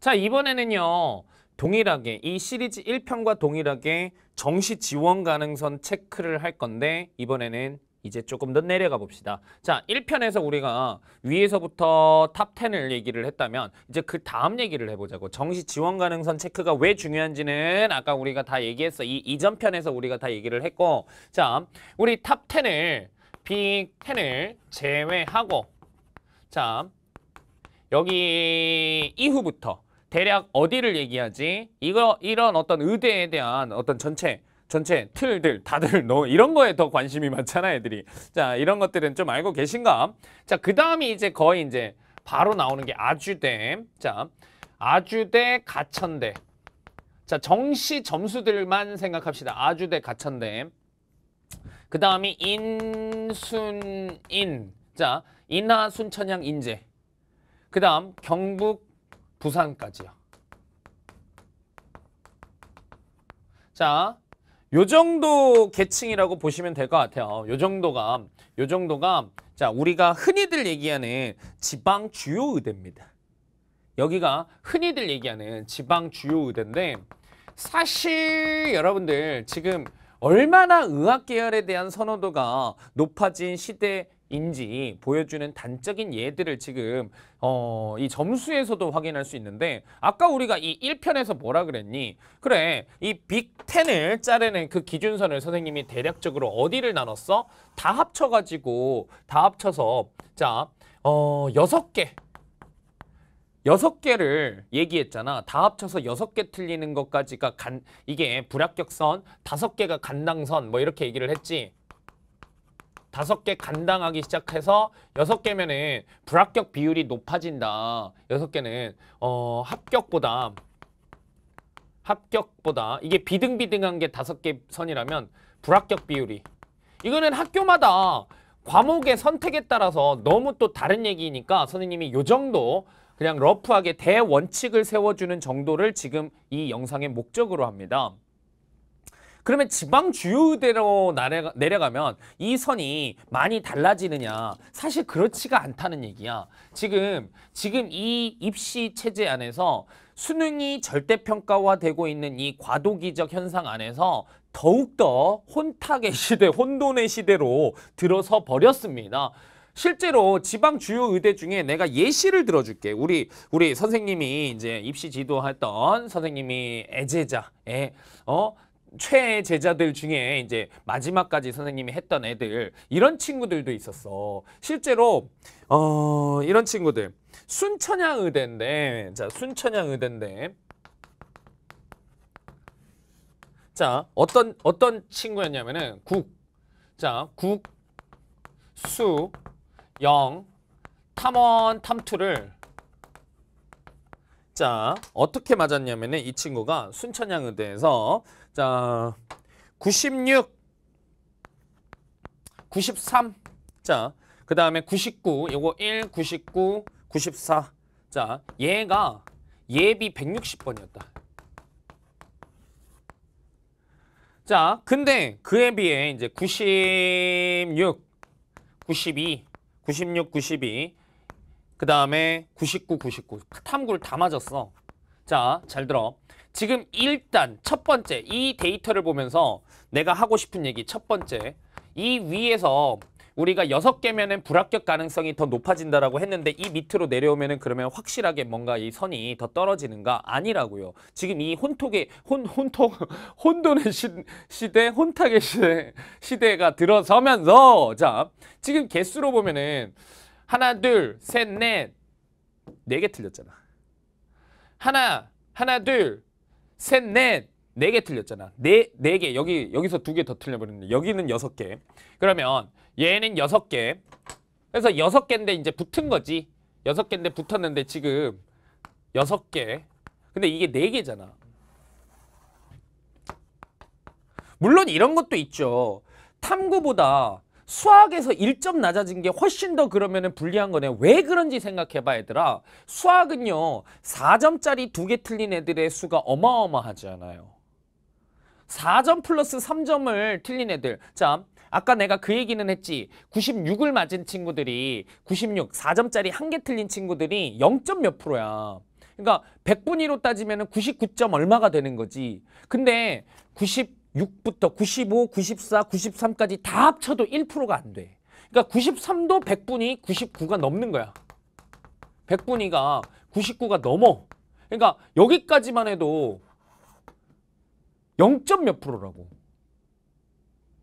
자 이번에는요. 동일하게 이 시리즈 1편과 동일하게 정시 지원 가능성 체크를 할 건데 이번에는 이제 조금 더 내려가 봅시다. 자, 1편에서 우리가 위에서부터 탑10을 얘기를 했다면 이제 그 다음 얘기를 해보자고. 정시 지원 가능성 체크가 왜 중요한지는 아까 우리가 다 얘기했어. 이 이전 편에서 우리가 다 얘기를 했고 자, 우리 탑10을 빅10을 제외하고 자, 여기 이후부터 대략 어디를 얘기하지? 이거 이런 어떤 의대에 대한 어떤 전체 전체 틀들 다들 너 이런 거에 더 관심이 많잖아 애들이 자 이런 것들은 좀 알고 계신가 자그 다음이 이제 거의 이제 바로 나오는 게 아주대 자 아주대 가천대 자 정시 점수들만 생각합시다 아주대 가천대 그 다음이 인순인 자 인하 순천향 인재 그 다음 경북 부산까지요. 자, 요 정도 계층이라고 보시면 될 것 같아요. 요 정도가, 요 정도가, 자, 우리가 흔히들 얘기하는 지방 주요 의대입니다. 여기가 흔히들 얘기하는 지방 주요 의대인데, 사실 여러분들 지금 얼마나 의학계열에 대한 선호도가 높아진 시대 인지 보여주는 단적인 예들을 지금 어, 이 점수에서도 확인할 수 있는데 아까 우리가 이 1편에서 뭐라 그랬니? 그래 이 빅텐을 자르는 그 기준선을 선생님이 대략적으로 어디를 나눴어? 다 합쳐가지고 다 합쳐서 자 어, 6개 여섯 개를 얘기했잖아. 다 합쳐서 여섯 개 틀리는 것까지가 간, 이게 불합격선, 다섯 개가 간당선 뭐 이렇게 얘기를 했지. 다섯 개 간당하기 시작해서 여섯 개면은 불합격 비율이 높아진다. 여섯 개는 어, 합격보다 합격보다 이게 비등비등한 게 다섯 개 선이라면 불합격 비율이 이거는 학교마다 과목의 선택에 따라서 너무 또 다른 얘기니까 선생님이 요 정도 그냥 러프하게 대원칙을 세워주는 정도를 지금 이 영상의 목적으로 합니다. 그러면 지방 주요대로 내려가면 이 선이 많이 달라지느냐 사실 그렇지가 않다는 얘기야 지금 지금 이 입시 체제 안에서 수능이 절대평가화되고 있는 이 과도기적 현상 안에서 더욱더 혼탁의 시대, 혼돈의 시대로 들어서 버렸습니다. 실제로 지방 주요 의대 중에 내가 예시를 들어줄게. 우리 우리 선생님이 이제 입시 지도했던 선생님이 애제자 예, 어최 제자들 중에 이제 마지막까지 선생님이 했던 애들 이런 친구들도 있었어. 실제로 어 이런 친구들 순천향 의대인데 자 순천향 의대인데 자 어떤 어떤 친구였냐면은 국자국 수, 영, 탐원, 탐투를 자 어떻게 맞았냐면은 이 친구가 순천향 의대에서 자, 96, 93. 자, 그 다음에 99. 요거 1, 99, 94. 자, 얘가 예비 160번이었다. 자, 근데 그에 비해 이제 96, 92, 96, 92, 그 다음에 99, 99. 탐구를 다 맞았어. 자, 잘 들어. 지금 일단 첫 번째 이 데이터를 보면서 내가 하고 싶은 얘기 첫 번째 이 위에서 우리가 여섯 개면은 불합격 가능성이 더 높아진다라고 했는데 이 밑으로 내려오면은 그러면 확실하게 뭔가 이 선이 더 떨어지는가 아니라고요. 지금 이 혼톡의 혼 혼톡 혼돈의 시, 시대 혼탁의 시대 시대가 들어서면서 자 지금 개수로 보면은 하나 둘 셋 넷 네 개 틀렸잖아. 하나, 하나, 둘, 셋, 넷. 네 개 틀렸잖아. 네, 네 개. 여기, 여기서 두 개 더 틀려버렸는데. 여기는 여섯 개. 그러면 얘는 여섯 개. 그래서 여섯 개인데 이제 붙은 거지. 여섯 개인데 붙었는데 지금 여섯 개. 근데 이게 네 개잖아. 물론 이런 것도 있죠. 탐구보다 수학에서 1점 낮아진 게 훨씬 더그러면 불리한 거네. 왜 그런지 생각해봐 얘들아. 수학은요. 4점짜리 두 개 틀린 애들의 수가 어마어마하지 않아요. 4점 플러스 3점을 틀린 애들. 자, 아까 내가 그 얘기는 했지. 96을 맞은 친구들이 96, 4점짜리 한 개 틀린 친구들이 0. 몇 프로야. 그러니까 100분위로 따지면 99점 얼마가 되는 거지. 근데 90 6부터 95, 94, 93까지 다 합쳐도 1%가 안 돼. 그러니까 93도 100분이 99가 넘는 거야. 100분이가 99가 넘어. 그러니까 여기까지만 해도 0. 몇 프로라고.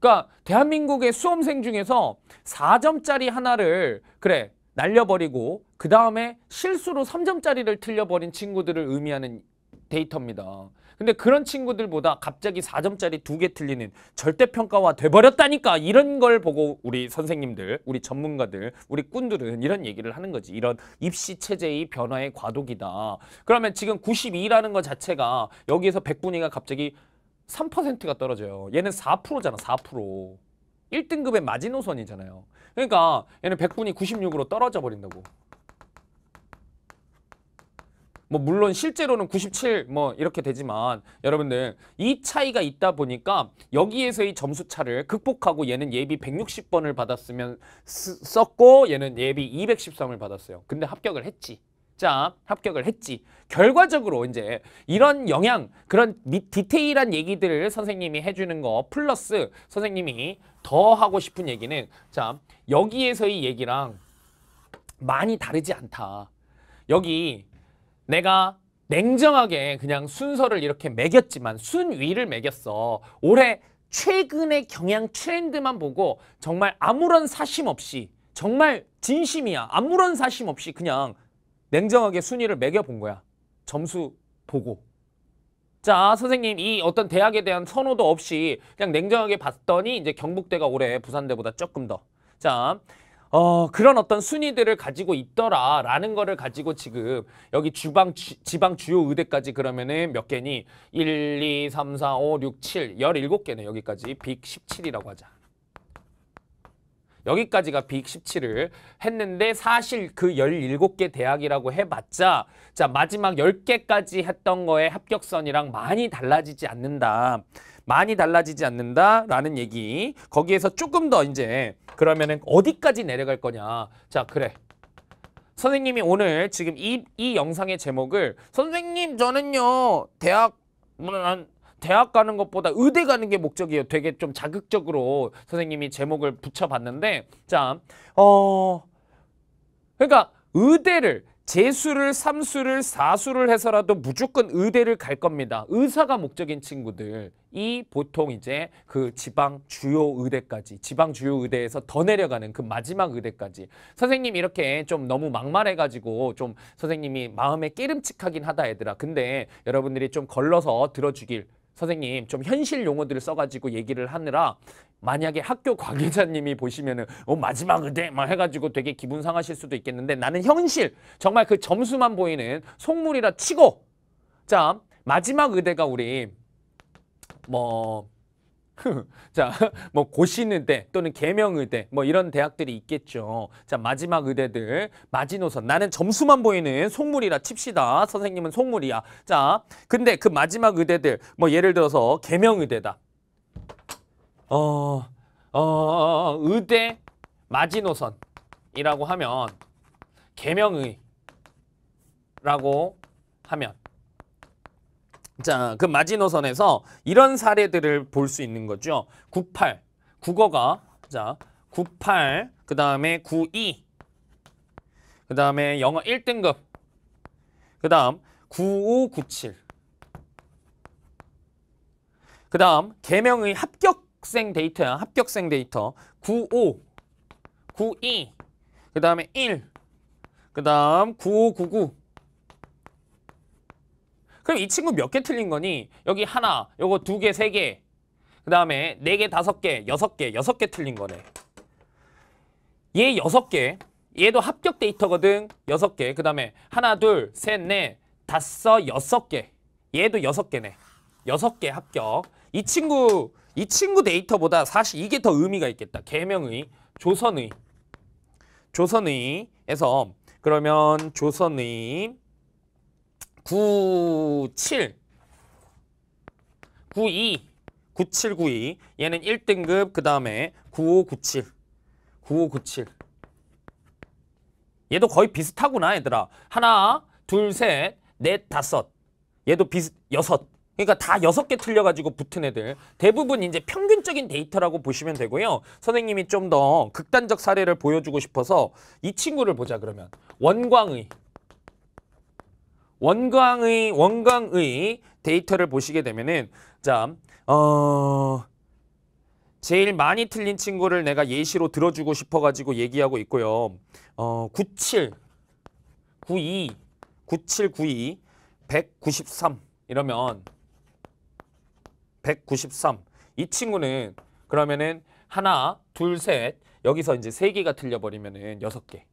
그러니까 대한민국의 수험생 중에서 4점짜리 하나를 그래 날려버리고 그 다음에 실수로 3점짜리를 틀려버린 친구들을 의미하는 데이터입니다. 근데 그런 친구들보다 갑자기 4점짜리 두 개 틀리는 절대평가화 돼버렸다니까 이런 걸 보고 우리 선생님들, 우리 전문가들, 우리 꾼들은 이런 얘기를 하는 거지. 이런 입시체제의 변화의 과도기다. 그러면 지금 92라는 것 자체가 여기에서 백분위가 갑자기 3%가 떨어져요. 얘는 4%잖아, 4%. 1등급의 마지노선이잖아요. 그러니까 얘는 백분위 96으로 떨어져 버린다고. 뭐 물론 실제로는 97 뭐 이렇게 되지만 여러분들 이 차이가 있다 보니까 여기에서의 점수 차를 극복하고 얘는 예비 160번을 받았으면 쓰, 썼고 얘는 예비 213을 받았어요. 근데 합격을 했지. 자, 합격을 했지. 결과적으로 이제 이런 영향, 그런 디테일한 얘기들을 선생님이 해주는 거 플러스 선생님이 더 하고 싶은 얘기는 자, 여기에서의 얘기랑 많이 다르지 않다. 여기 내가 냉정하게 그냥 순서를 이렇게 매겼지만 순위를 매겼어. 올해 최근의 경향 트렌드만 보고 정말 아무런 사심 없이 정말 진심이야. 아무런 사심 없이 그냥 냉정하게 순위를 매겨본 거야. 점수 보고. 자, 선생님, 이 어떤 대학에 대한 선호도 없이 그냥 냉정하게 봤더니 이제 경북대가 올해 부산대보다 조금 더. 자, 어, 그런 어떤 순위들을 가지고 있더라라는 거를 가지고 지금 여기 주방 주, 지방 주요 의대까지 그러면은 몇 개니? 1, 2, 3, 4, 5, 6, 7, 17개네 여기까지 빅 17이라고 하자. 여기까지가 빅 17을 했는데 사실 그 17개 대학이라고 해봤자 자 마지막 10개까지 했던 거에 합격선이랑 많이 달라지지 않는다. 많이 달라지지 않는다라는 얘기. 거기에서 조금 더 이제 그러면은 어디까지 내려갈 거냐. 자 그래. 선생님이 오늘 지금 이, 이 영상의 제목을 선생님 저는요 대학 뭐, 난 대학 가는 것보다 의대 가는 게 목적이에요. 되게 좀 자극적으로 선생님이 제목을 붙여봤는데 자, 어, 그러니까 의대를 재수를 삼수를 사수를 해서라도 무조건 의대를 갈 겁니다. 의사가 목적인 친구들이 보통 이제 그 지방 주요 의대까지 지방 주요 의대에서 더 내려가는 그 마지막 의대까지 선생님 이렇게 좀 너무 막말해가지고 좀 선생님이 마음에 깨름칙하긴 하다 얘들아. 근데 여러분들이 좀 걸러서 들어주길 선생님 좀 현실 용어들을 써가지고 얘기를 하느라 만약에 학교 관계자님이 보시면은 어, 마지막 의대 막 해가지고 되게 기분 상하실 수도 있겠는데 나는 현실 정말 그 점수만 보이는 속물이라 치고 자 마지막 의대가 우리 뭐 자, 뭐 고신의대 또는 개명의대 뭐 이런 대학들이 있겠죠. 자, 마지막 의대들 마지노선 나는 점수만 보이는 속물이라 칩시다. 선생님은 속물이야. 자, 근데 그 마지막 의대들 뭐 예를 들어서 개명의대다. 어 어, 어, 어, 의대 마지노선이라고 하면 개명의라고 하면 자, 그 마지노선에서 이런 사례들을 볼 수 있는 거죠. 98, 국어가 자, 98, 그 다음에 92, 그 다음에 영어 1등급, 그 다음 9597, 그 다음 개명의 합격생 데이터야. 합격생 데이터 95, 92, 그 다음에 1, 그 다음 9599, 그럼 이 친구 몇 개 틀린 거니? 여기 하나, 요거 두 개, 세 개, 그 다음에 네 개, 다섯 개, 여섯 개, 여섯 개 틀린 거네. 얘 여섯 개, 얘도 합격 데이터거든. 여섯 개, 그 다음에 하나, 둘, 셋, 넷, 다섯, 여섯 개. 얘도 여섯 개네. 여섯 개 합격. 이 친구, 이 친구 데이터보다 사실 이게 더 의미가 있겠다. 개명의, 조선의. 조선의에서 그러면 조선의 97, 92, 97, 92 얘는 1등급 그 다음에 95, 97, 95, 97 얘도 거의 비슷하구나 얘들아 하나, 둘, 셋, 넷, 다섯 얘도 비슷, 여섯 그러니까 다 여섯 개 틀려가지고 붙은 애들 대부분 이제 평균적인 데이터라고 보시면 되고요. 선생님이 좀 더 극단적 사례를 보여주고 싶어서 이 친구를 보자 그러면 원광의 원광의 원광의 데이터를 보시게 되면은 자, 어 제일 많이 틀린 친구를 내가 예시로 들어주고 싶어 가지고 얘기하고 있고요. 어97 92 97 92 193 이러면 193. 이 친구는 그러면은 하나, 둘, 셋 여기서 이제 세 개가 틀려버리면은 여섯 개.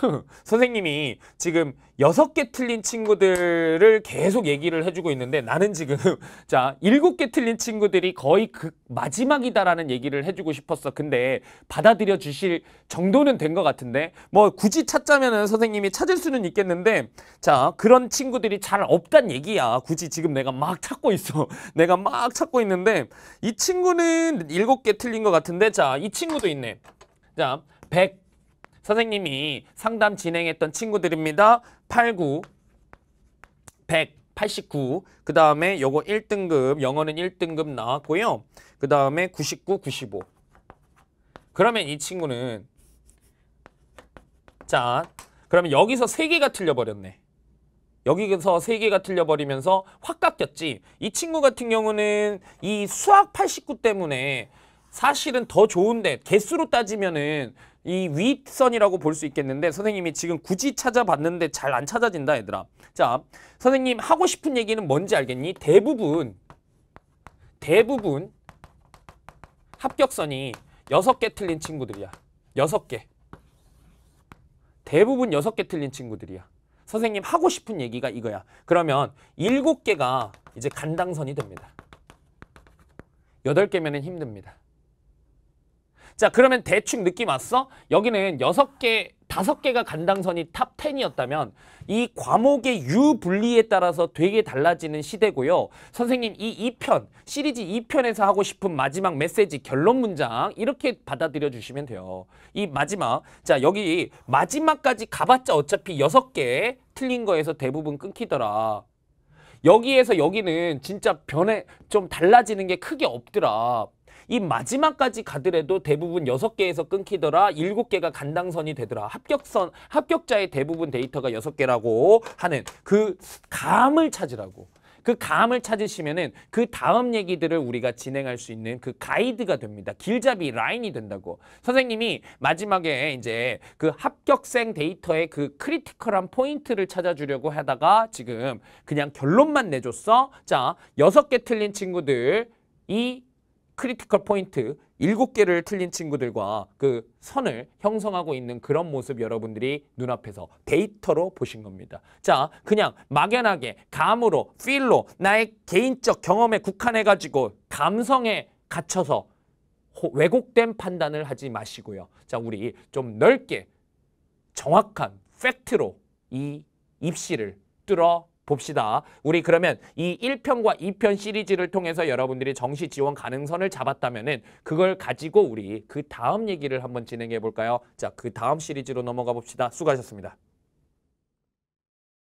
선생님이 지금 여섯 개 틀린 친구들을 계속 얘기를 해주고 있는데 나는 지금 자 일곱 개 틀린 친구들이 거의 그 마지막이다라는 얘기를 해주고 싶었어. 근데 받아들여 주실 정도는 된 것 같은데 뭐 굳이 찾자면은 선생님이 찾을 수는 있겠는데 자 그런 친구들이 잘 없단 얘기야. 굳이 지금 내가 막 찾고 있어. 내가 막 찾고 있는데 이 친구는 일곱 개 틀린 것 같은데 자 이 친구도 있네. 자 100, 선생님이 상담 진행했던 친구들입니다. 89, 1 89, 그 다음에 요거 1등급, 영어는 1등급 나왔고요. 그 다음에 99, 95. 그러면 이 친구는 자, 그러면 여기서 3개가 틀려버렸네. 여기서 3개가 틀려버리면서 확 깎였지. 이 친구 같은 경우는 이 수학 89 때문에 사실은 더 좋은데 개수로 따지면은 이 윗선이라고 볼 수 있겠는데 선생님이 지금 굳이 찾아봤는데 잘 안 찾아진다 얘들아 자 선생님 하고 싶은 얘기는 뭔지 알겠니? 대부분 대부분 합격선이 6개 틀린 친구들이야 6개 대부분 6개 틀린 친구들이야 선생님 하고 싶은 얘기가 이거야 그러면 7개가 이제 간당선이 됩니다 8개면 힘듭니다 자 그러면 대충 느낌 왔어? 여기는 6개, 5개가 간당선이 탑10이었다면 이 과목의 유분리에 따라서 되게 달라지는 시대고요. 선생님 이 2편, 시리즈 2편에서 하고 싶은 마지막 메시지, 결론 문장 이렇게 받아들여 주시면 돼요. 이 마지막, 자 여기 마지막까지 가봤자 어차피 6개 틀린 거에서 대부분 끊기더라. 여기에서 여기는 진짜 변해 좀 달라지는 게 크게 없더라. 이 마지막까지 가더라도 대부분 6 개에서 끊기더라 7 개가 간당선이 되더라 합격선 합격자의 대부분 데이터가 6 개라고 하는 그 감을 찾으라고 그 감을 찾으시면은 그 다음 얘기들을 우리가 진행할 수 있는 그 가이드가 됩니다. 길잡이 라인이 된다고. 선생님이 마지막에 이제 그 합격생 데이터의 그 크리티컬한 포인트를 찾아주려고 하다가 지금 그냥 결론만 내줬어. 자, 여섯 개 틀린 친구들 이 크리티컬 포인트 7개를 틀린 친구들과 그 선을 형성하고 있는 그런 모습 여러분들이 눈앞에서 데이터로 보신 겁니다. 자, 그냥 막연하게 감으로, 필로, 나의 개인적 경험에 국한해가지고 감성에 갇혀서 왜곡된 판단을 하지 마시고요. 자, 우리 좀 넓게 정확한 팩트로 이 입시를 뚫어 봅시다. 우리 그러면 이 1편과 2편 시리즈를 통해서 여러분들이 정시 지원 가능선을 잡았다면은 그걸 가지고 우리 그 다음 얘기를 한번 진행해 볼까요? 자, 그 다음 시리즈로 넘어가 봅시다. 수고하셨습니다.